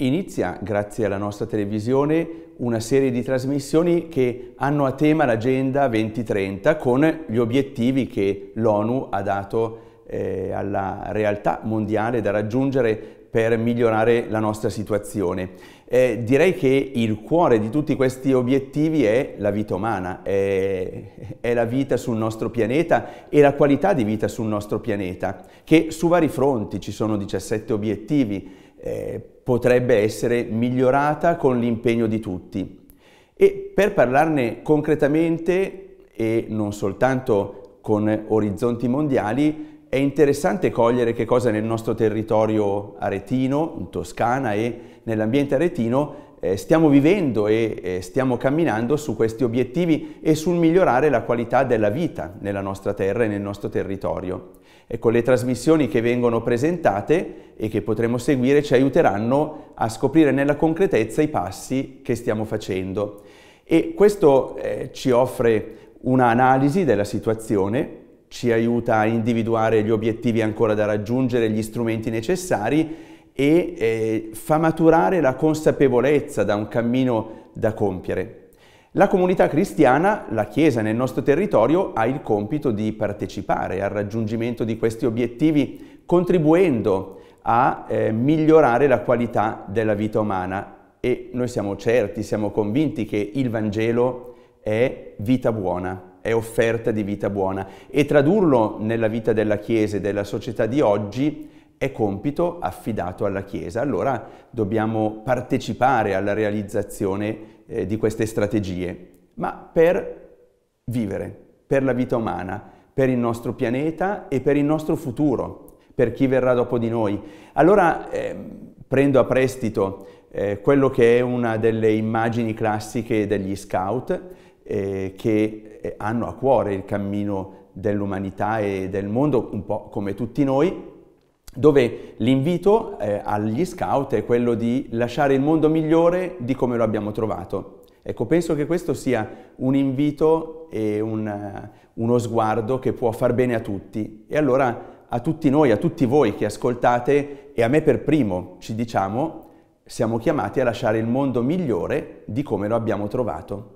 Inizia, grazie alla nostra televisione, una serie di trasmissioni che hanno a tema l'Agenda 2030 con gli obiettivi che l'ONU ha dato eh, alla realtà mondiale da raggiungere per migliorare la nostra situazione. Eh, direi che il cuore di tutti questi obiettivi è la vita umana, è, è la vita sul nostro pianeta e la qualità di vita sul nostro pianeta, che su vari fronti ci sono 17 obiettivi eh, potrebbe essere migliorata con l'impegno di tutti. E per parlarne concretamente e non soltanto con orizzonti mondiali, è interessante cogliere che cosa nel nostro territorio aretino, in Toscana e nell'ambiente aretino, eh, stiamo vivendo e eh, stiamo camminando su questi obiettivi e sul migliorare la qualità della vita nella nostra terra e nel nostro territorio. E con le trasmissioni che vengono presentate e che potremo seguire ci aiuteranno a scoprire nella concretezza i passi che stiamo facendo. E questo eh, ci offre un'analisi della situazione, ci aiuta a individuare gli obiettivi ancora da raggiungere, gli strumenti necessari e eh, fa maturare la consapevolezza da un cammino da compiere. La comunità cristiana, la Chiesa nel nostro territorio, ha il compito di partecipare al raggiungimento di questi obiettivi, contribuendo a eh, migliorare la qualità della vita umana. E noi siamo certi, siamo convinti che il Vangelo è vita buona, è offerta di vita buona. E tradurlo nella vita della Chiesa e della società di oggi è compito affidato alla Chiesa, allora dobbiamo partecipare alla realizzazione eh, di queste strategie, ma per vivere, per la vita umana, per il nostro pianeta e per il nostro futuro, per chi verrà dopo di noi. Allora eh, prendo a prestito eh, quello che è una delle immagini classiche degli scout eh, che eh, hanno a cuore il cammino dell'umanità e del mondo, un po' come tutti noi, dove l'invito eh, agli scout è quello di lasciare il mondo migliore di come lo abbiamo trovato. Ecco, penso che questo sia un invito e un, eh, uno sguardo che può far bene a tutti. E allora a tutti noi, a tutti voi che ascoltate e a me per primo ci diciamo, siamo chiamati a lasciare il mondo migliore di come lo abbiamo trovato.